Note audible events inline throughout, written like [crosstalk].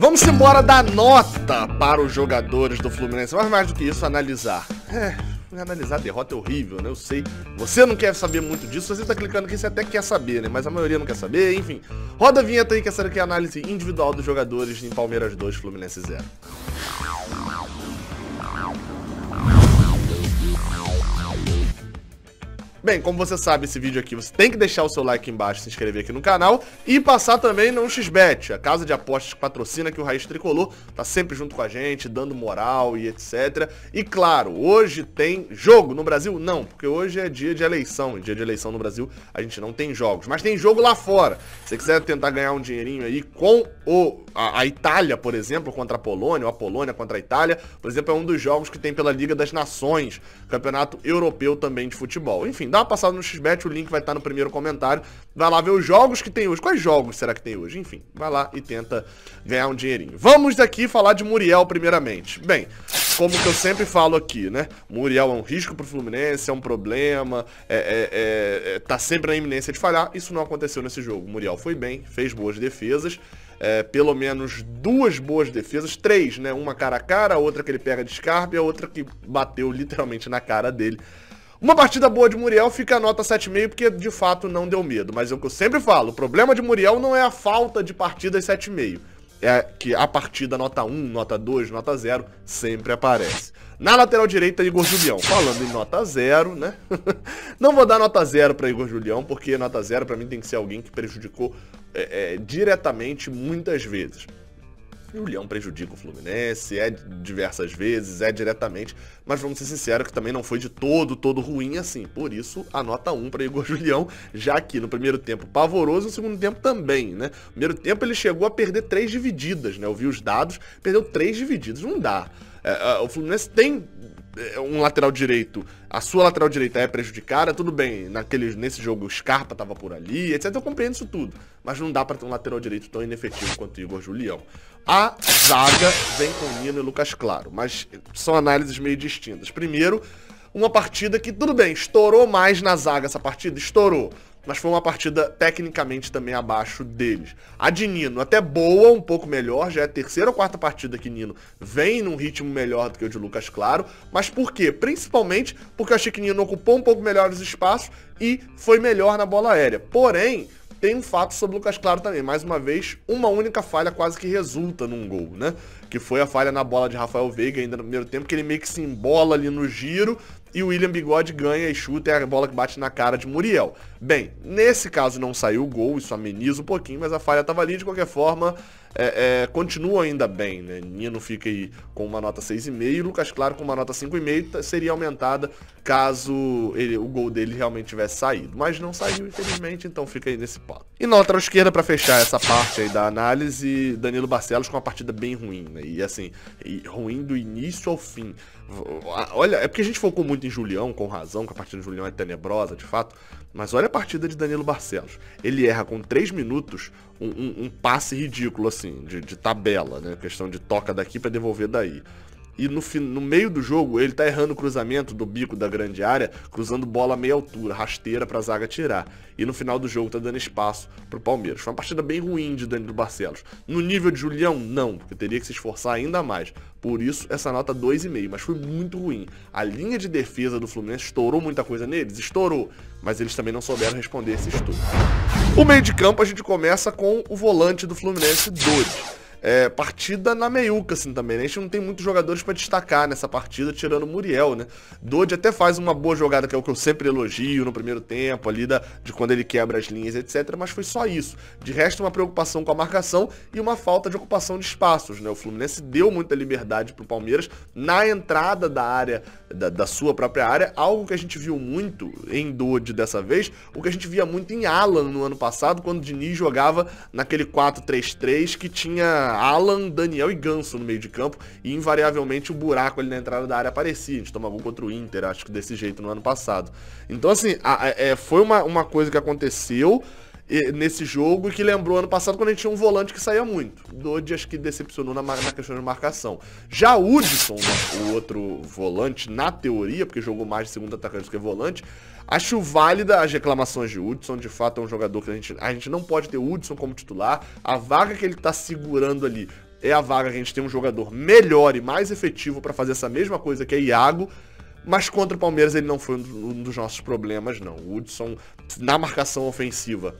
Vamos embora da nota para os jogadores do Fluminense, mas mais do que isso, analisar. É, analisar derrota é horrível, né? Eu sei. Você não quer saber muito disso, você tá clicando aqui, você até quer saber, né? Mas a maioria não quer saber, enfim. Roda a vinheta aí que essa aqui é a análise individual dos jogadores em Palmeiras 2, Fluminense 0. Bem, como você sabe esse vídeo aqui, você tem que deixar o seu like embaixo, se inscrever aqui no canal e passar também no XBET, a casa de apostas que patrocina que o Raiz Tricolor tá sempre junto com a gente, dando moral e etc. E claro, hoje tem jogo no Brasil? Não, porque hoje é dia de eleição, e dia de eleição no Brasil a gente não tem jogos, mas tem jogo lá fora. Se você quiser tentar ganhar um dinheirinho aí com o, a, a Itália, por exemplo, contra a Polônia, ou a Polônia contra a Itália, por exemplo, é um dos jogos que tem pela Liga das Nações, Campeonato Europeu também de Futebol. Enfim, Dá uma passada no XBET, o link vai estar no primeiro comentário. Vai lá ver os jogos que tem hoje. Quais jogos será que tem hoje? Enfim, vai lá e tenta ganhar um dinheirinho. Vamos daqui falar de Muriel primeiramente. Bem, como que eu sempre falo aqui, né? Muriel é um risco pro Fluminense, é um problema, é, é, é, é tá sempre na iminência de falhar. Isso não aconteceu nesse jogo. Muriel foi bem, fez boas defesas. É, pelo menos duas boas defesas, três, né? Uma cara a cara, outra que ele pega de escarpe e a outra que bateu literalmente na cara dele. Uma partida boa de Muriel fica a nota 7,5 porque de fato não deu medo. Mas é o que eu sempre falo, o problema de Muriel não é a falta de partidas 7,5. É que a partida nota 1, nota 2, nota 0 sempre aparece. Na lateral direita, Igor Julião. Falando em nota 0, né? [laughs] não vou dar nota 0 para Igor Julião, porque nota 0 para mim tem que ser alguém que prejudicou é, é, diretamente muitas vezes. E o Leão prejudica o Fluminense, é diversas vezes, é diretamente, mas vamos ser sinceros que também não foi de todo, todo ruim assim. Por isso, a nota 1 para Igor [laughs] Julião, já que no primeiro tempo pavoroso, no segundo tempo também, né? No primeiro tempo ele chegou a perder três divididas, né? Eu vi os dados, perdeu três divididas, não dá. É, é o Fluminense tem é, um lateral direito a sua lateral direita é prejudicada, tudo bem, naquele, nesse jogo o Scarpa tava por ali, etc. Eu compreendo isso tudo, mas não dá para ter um lateral direito tão inefetivo quanto o Igor Julião. A zaga vem com Nino e Lucas Claro, mas são análises meio distintas. Primeiro, uma partida que, tudo bem, estourou mais na zaga essa partida, estourou mas foi uma partida tecnicamente também abaixo deles. A de Nino até boa, um pouco melhor, já é a terceira ou quarta partida que Nino vem num ritmo melhor do que o de Lucas Claro, mas por quê? Principalmente porque eu achei que Nino ocupou um pouco melhor os espaços e foi melhor na bola aérea. Porém, tem um fato sobre o Lucas Claro também. Mais uma vez, uma única falha quase que resulta num gol, né? Que foi a falha na bola de Rafael Veiga ainda no primeiro tempo, que ele meio que se embola ali no giro e o William Bigode ganha e chuta e a bola que bate na cara de Muriel. Bem, nesse caso não saiu o gol, isso ameniza um pouquinho, mas a falha estava ali de qualquer forma é, é, continua ainda bem, né? Nino fica aí com uma nota 6,5 e Lucas Claro com uma nota 5,5 tá, seria aumentada caso ele, o gol dele realmente tivesse saído. Mas não saiu, infelizmente, então fica aí nesse ponto. E na outra esquerda, para fechar essa parte aí da análise, Danilo Barcelos com uma partida bem ruim, né? E assim, e ruim do início ao fim. Olha, é porque a gente focou muito em Julião, com razão, que a partida do Julião é tenebrosa, de fato. Mas olha a partida de Danilo Barcelos. Ele erra com 3 minutos um, um, passe ridículo, assim, de, de tabela, né? Questão de toca daqui para devolver daí. E no, no meio do jogo, ele tá errando o cruzamento do bico da grande área, cruzando bola a meia altura, rasteira pra zaga tirar. E no final do jogo tá dando espaço pro Palmeiras. Foi uma partida bem ruim de Danilo Barcelos. No nível de Julião, não, porque teria que se esforçar ainda mais. Por isso, essa nota 2,5, mas foi muito ruim. A linha de defesa do Fluminense estourou muita coisa neles? Estourou. Mas eles também não souberam responder esse estouro. O meio de campo a gente começa com o volante do Fluminense, 2 é, partida na meiuca, assim, também. Né? A gente não tem muitos jogadores para destacar nessa partida, tirando o Muriel, né? Dodi até faz uma boa jogada, que é o que eu sempre elogio no primeiro tempo, ali da, de quando ele quebra as linhas, etc. Mas foi só isso. De resto, uma preocupação com a marcação e uma falta de ocupação de espaços, né? O Fluminense deu muita liberdade pro Palmeiras na entrada da área, da, da sua própria área, algo que a gente viu muito em Dodi dessa vez, o que a gente via muito em Alan no ano passado, quando o Diniz jogava naquele 4-3-3 que tinha Alan, Daniel e Ganso no meio de campo e invariavelmente o buraco ali na entrada da área aparecia. A gente tomava gol contra o Inter, acho que desse jeito no ano passado. Então, assim, a, a, é, foi uma, uma coisa que aconteceu nesse jogo que lembrou ano passado quando a gente tinha um volante que saía muito. Dodge acho que decepcionou na, na questão de marcação. Já Hudson, o outro volante, na teoria, porque jogou mais de segundo atacante do que volante, acho válida as reclamações de Hudson. De fato, é um jogador que a gente, a gente não pode ter Hudson como titular. A vaga que ele está segurando ali é a vaga que a gente tem um jogador melhor e mais efetivo para fazer essa mesma coisa que é Iago. Mas contra o Palmeiras ele não foi um dos nossos problemas, não. O Hudson, na marcação ofensiva,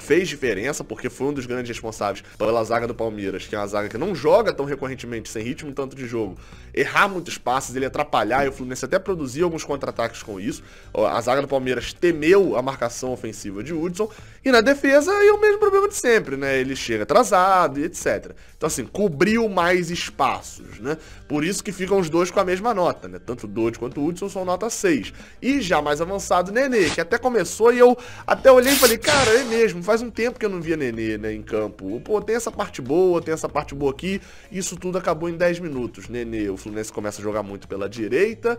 fez diferença, porque foi um dos grandes responsáveis pela zaga do Palmeiras, que é uma zaga que não joga tão recorrentemente, sem ritmo tanto de jogo, errar muitos passes, ele atrapalhar, e o Fluminense até produziu alguns contra-ataques com isso. A zaga do Palmeiras temeu a marcação ofensiva de Hudson, e na defesa é o mesmo problema de sempre, né? Ele chega atrasado e etc. Então, assim, cobriu mais espaços, né? Por isso que ficam os dois com a mesma nota, né? Tanto Dodge quanto Hudson são nota 6. E já mais avançado, Nenê, que até começou e eu até olhei e falei, cara, é mesmo, faz um tempo que eu não via Nenê, né, em campo. Pô, tem essa parte boa, tem essa parte boa aqui. Isso tudo acabou em 10 minutos. Nenê, o Fluminense começa a jogar muito pela direita.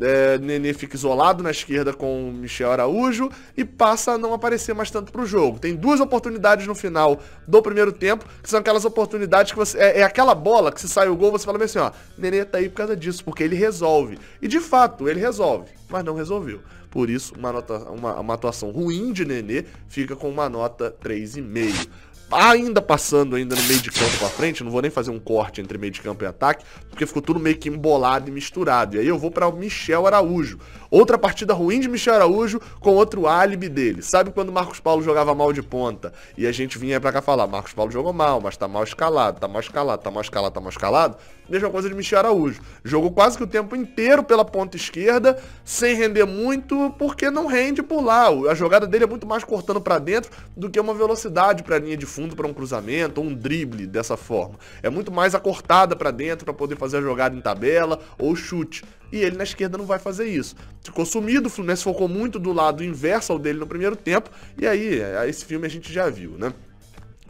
É, Nenê fica isolado na esquerda com o Michel Araújo e passa a não aparecer mais tanto pro jogo. Tem duas oportunidades no final do primeiro tempo, que são aquelas oportunidades que você. É, é aquela bola que se sai o gol, você fala assim: ó, Nenê tá aí por causa disso, porque ele resolve. E de fato, ele resolve, mas não resolveu. Por isso, uma, nota, uma, uma atuação ruim de Nenê fica com uma nota 3,5 ainda passando ainda no meio de campo pra frente, não vou nem fazer um corte entre meio de campo e ataque, porque ficou tudo meio que embolado e misturado. E aí eu vou para o Michel Araújo. Outra partida ruim de Michel Araújo com outro álibi dele. Sabe quando o Marcos Paulo jogava mal de ponta e a gente vinha para cá falar, Marcos Paulo jogou mal, mas tá mal escalado, tá mal escalado, tá mal escalado, tá mal escalado? Mesma coisa de Michel Araújo. Jogou quase que o tempo inteiro pela ponta esquerda, sem render muito, porque não rende por lá. A jogada dele é muito mais cortando para dentro do que uma velocidade para a linha de fundo para um cruzamento ou um drible dessa forma. É muito mais a cortada para dentro para poder fazer a jogada em tabela ou chute. E ele na esquerda não vai fazer isso. Ficou sumido, o Fluminense focou muito do lado inverso ao dele no primeiro tempo. E aí, é, esse filme a gente já viu, né?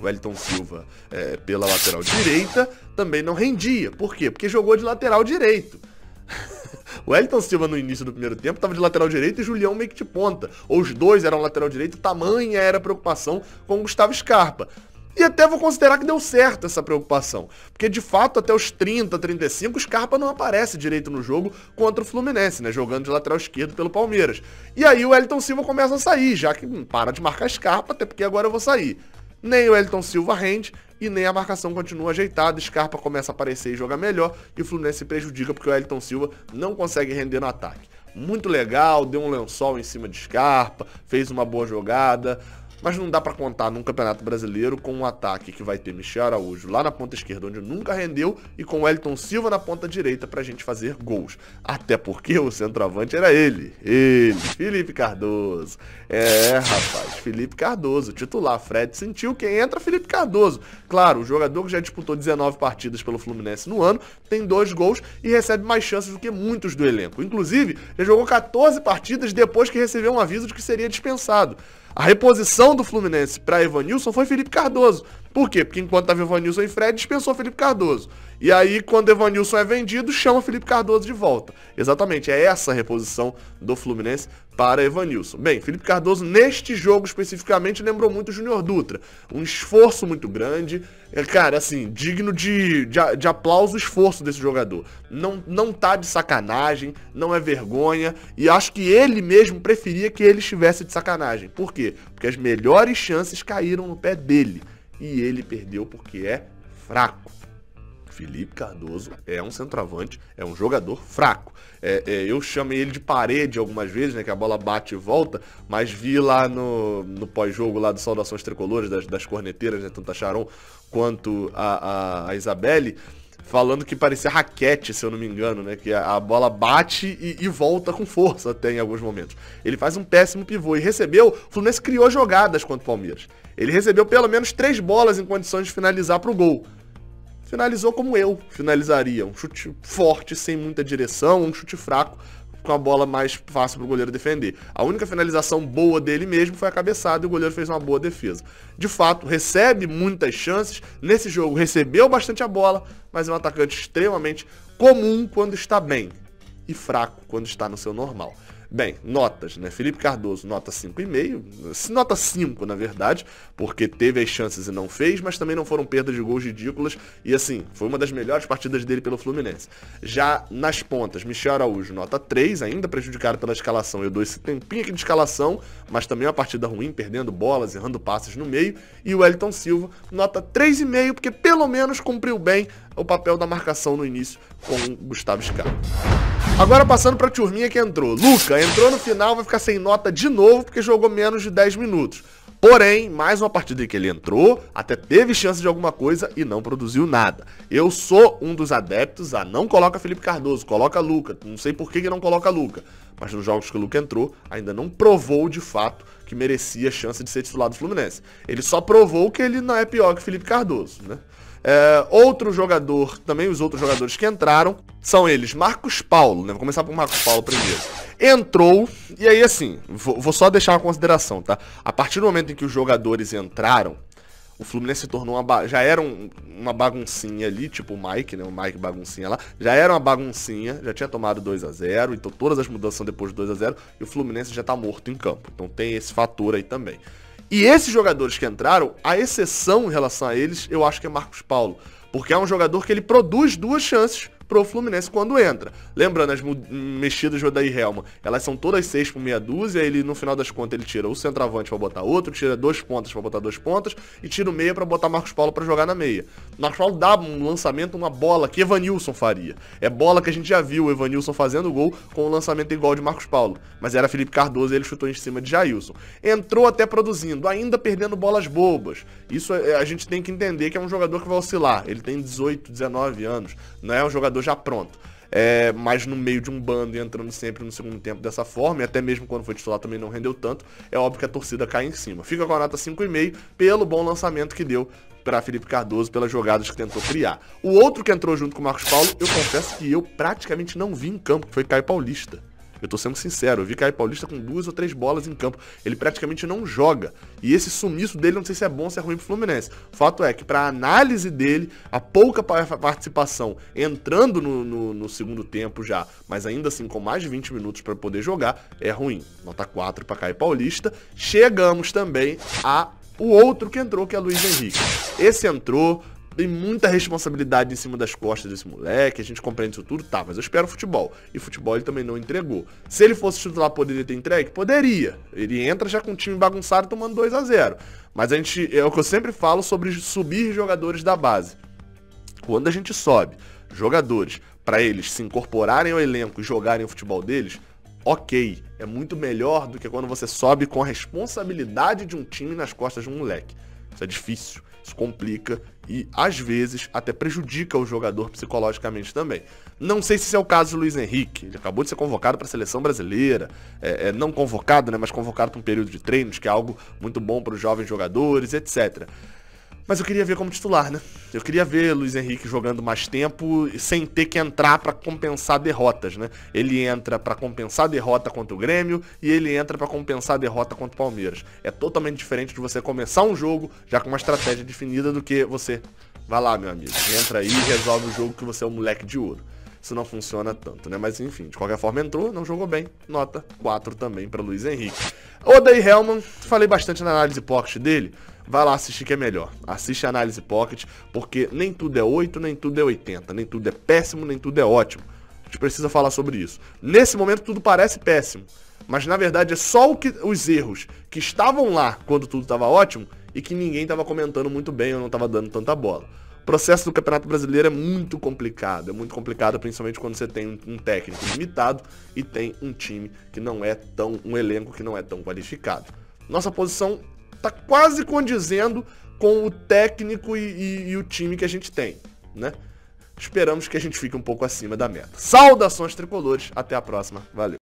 o Elton Silva é, pela lateral direita também não rendia. Por quê? Porque jogou de lateral direito. O Elton Silva no início do primeiro tempo estava de lateral direito e Julião meio que de ponta. Ou os dois eram lateral direito, tamanha era a preocupação com o Gustavo Scarpa. E até vou considerar que deu certo essa preocupação. Porque de fato, até os 30, 35, o Scarpa não aparece direito no jogo contra o Fluminense, né? Jogando de lateral esquerdo pelo Palmeiras. E aí o Elton Silva começa a sair, já que hum, para de marcar Scarpa, até porque agora eu vou sair. Nem o Elton Silva rende, e nem a marcação continua ajeitada. Scarpa começa a aparecer e joga melhor e o Fluminense prejudica porque o Elton Silva não consegue render no ataque. Muito legal, deu um lençol em cima de Scarpa, fez uma boa jogada. Mas não dá para contar num Campeonato Brasileiro com um ataque que vai ter Michel Araújo lá na ponta esquerda, onde nunca rendeu, e com o Elton Silva na ponta direita pra gente fazer gols. Até porque o centroavante era ele. Ele, Felipe Cardoso. É, rapaz, Felipe Cardoso, titular. Fred sentiu quem entra, Felipe Cardoso. Claro, o jogador que já disputou 19 partidas pelo Fluminense no ano, tem dois gols e recebe mais chances do que muitos do elenco. Inclusive, ele jogou 14 partidas depois que recebeu um aviso de que seria dispensado. A reposição do Fluminense para Evanilson foi Felipe Cardoso. Por quê? Porque enquanto estava Evanilson e Fred, dispensou Felipe Cardoso. E aí, quando Evanilson é vendido, chama Felipe Cardoso de volta. Exatamente, é essa a reposição do Fluminense para Evanilson. Bem, Felipe Cardoso, neste jogo especificamente, lembrou muito o Júnior Dutra. Um esforço muito grande. É, cara, assim, digno de, de, de, aplauso o esforço desse jogador. Não, não tá de sacanagem, não é vergonha. E acho que ele mesmo preferia que ele estivesse de sacanagem. Por quê? Porque as melhores chances caíram no pé dele. E ele perdeu porque é fraco. Felipe Cardoso é um centroavante, é um jogador fraco. É, é, eu chamei ele de parede algumas vezes, né? Que a bola bate e volta, mas vi lá no, no pós-jogo lá do Saudações Tricolores, das, das corneteiras, né? Tanto a Charon quanto a, a, a Isabelle falando que parecia raquete, se eu não me engano, né? Que a, bola bate e, e, volta com força até em alguns momentos. Ele faz um péssimo pivô e recebeu, o Fluminense criou jogadas contra o Palmeiras. Ele recebeu pelo menos três bolas em condições de finalizar para o gol finalizou como eu finalizaria. Um chute forte, sem muita direção, um chute fraco, com a bola mais fácil para o goleiro defender. A única finalização boa dele mesmo foi a cabeçada e o goleiro fez uma boa defesa. De fato, recebe muitas chances. Nesse jogo, recebeu bastante a bola, mas é um atacante extremamente comum quando está bem e fraco quando está no seu normal. Bem, notas, né? Felipe Cardoso, nota 5,5, nota 5 na verdade, porque teve as chances e não fez, mas também não foram perdas de gols ridículas e assim, foi uma das melhores partidas dele pelo Fluminense. Já nas pontas, Michel Araújo, nota 3, ainda prejudicado pela escalação, eu dou esse tempinho aqui de escalação, mas também uma partida ruim, perdendo bolas, errando passes no meio, e o Wellington Silva, nota 3,5, porque pelo menos cumpriu bem o papel da marcação no início com Gustavo Scarpa. Agora passando pra turminha que entrou. Luca entrou no final, vai ficar sem nota de novo, porque jogou menos de 10 minutos. Porém, mais uma partida em que ele entrou, até teve chance de alguma coisa e não produziu nada. Eu sou um dos adeptos a não coloca Felipe Cardoso, coloca Luca. Não sei por que, que não coloca Luca. Mas nos jogos que o Luca entrou, ainda não provou de fato que merecia a chance de ser titular do Fluminense. Ele só provou que ele não é pior que Felipe Cardoso, né? É, outro jogador, também os outros jogadores que entraram, são eles Marcos Paulo, né? Vou começar por Marcos Paulo primeiro. Entrou, e aí assim, vou, vou só deixar uma consideração, tá? A partir do momento em que os jogadores entraram, o Fluminense se tornou uma já era um, uma baguncinha ali, tipo o Mike, né? O Mike baguncinha lá. Já era uma baguncinha, já tinha tomado 2 a 0 então todas as mudanças são depois de 2 a 0 e o Fluminense já tá morto em campo. Então tem esse fator aí também. E esses jogadores que entraram, a exceção em relação a eles, eu acho que é Marcos Paulo. Porque é um jogador que ele produz duas chances pro Fluminense quando entra. Lembrando, as mexidas do Odair Helma, elas são todas seis por meia dúzia, ele no final das contas ele tira o centroavante para botar outro, tira dois pontas para botar dois pontas e tira o meia para botar Marcos Paulo para jogar na meia. Marcos Paulo dá um lançamento, uma bola que Evanilson faria. É bola que a gente já viu o Evanilson fazendo gol com um lançamento igual de Marcos Paulo, mas era Felipe Cardoso e ele chutou em cima de Jailson. Entrou até produzindo, ainda perdendo bolas bobas. Isso é, a gente tem que entender que é um jogador que vai oscilar. Ele tem 18, 19 anos, não é um jogador jogador já pronto. É, mas no meio de um bando e entrando sempre no segundo tempo dessa forma, e até mesmo quando foi titular também não rendeu tanto, é óbvio que a torcida cai em cima. Fica com a nota 5,5 pelo bom lançamento que deu para Felipe Cardoso pelas jogadas que tentou criar. O outro que entrou junto com o Marcos Paulo, eu confesso que eu praticamente não vi em campo, que foi Caio Paulista. Eu tô sendo sincero, eu vi Caio Paulista com duas ou três bolas em campo. Ele praticamente não joga. E esse sumiço dele, não sei se é bom ou se é ruim pro Fluminense. Fato é que, pra análise dele, a pouca participação entrando no, no, no segundo tempo já, mas ainda assim com mais de 20 minutos para poder jogar, é ruim. Nota 4 para Caio Paulista. Chegamos também a o outro que entrou, que é Luiz Henrique. Esse entrou, tem muita responsabilidade em cima das costas desse moleque, a gente compreende isso tudo, tá, mas eu espero futebol. E futebol ele também não entregou. Se ele fosse titular, poderia ter entregue? Poderia. Ele entra já com o time bagunçado tomando 2 a 0 Mas a gente, é o que eu sempre falo sobre subir jogadores da base. Quando a gente sobe jogadores para eles se incorporarem ao elenco e jogarem o futebol deles, ok. É muito melhor do que quando você sobe com a responsabilidade de um time nas costas de um moleque. Isso é difícil isso complica e às vezes até prejudica o jogador psicologicamente também. Não sei se esse é o caso do Luiz Henrique, ele acabou de ser convocado para a seleção brasileira, é, é, não convocado, né, mas convocado para um período de treinos, que é algo muito bom para os jovens jogadores, etc. Mas eu queria ver como titular, né? Eu queria ver Luiz Henrique jogando mais tempo sem ter que entrar para compensar derrotas, né? Ele entra para compensar a derrota contra o Grêmio e ele entra para compensar a derrota contra o Palmeiras. É totalmente diferente de você começar um jogo já com uma estratégia definida do que você vai lá, meu amigo, entra aí e resolve o jogo que você é um moleque de ouro se não funciona tanto, né? Mas enfim, de qualquer forma entrou, não jogou bem. Nota 4 também para Luiz Henrique. Odei Hellman, falei bastante na análise pocket dele. Vai lá assistir que é melhor. Assiste a análise pocket, porque nem tudo é 8, nem tudo é 80, nem tudo é péssimo, nem tudo é ótimo. A gente precisa falar sobre isso. Nesse momento tudo parece péssimo, mas na verdade é só que, os erros que estavam lá quando tudo estava ótimo e que ninguém estava comentando muito bem ou não estava dando tanta bola processo do Campeonato Brasileiro é muito complicado. É muito complicado, principalmente quando você tem um técnico limitado e tem um time que não é tão. um elenco que não é tão qualificado. Nossa posição tá quase condizendo com o técnico e, e, e o time que a gente tem, né? Esperamos que a gente fique um pouco acima da meta. Saudações tricolores, até a próxima. Valeu.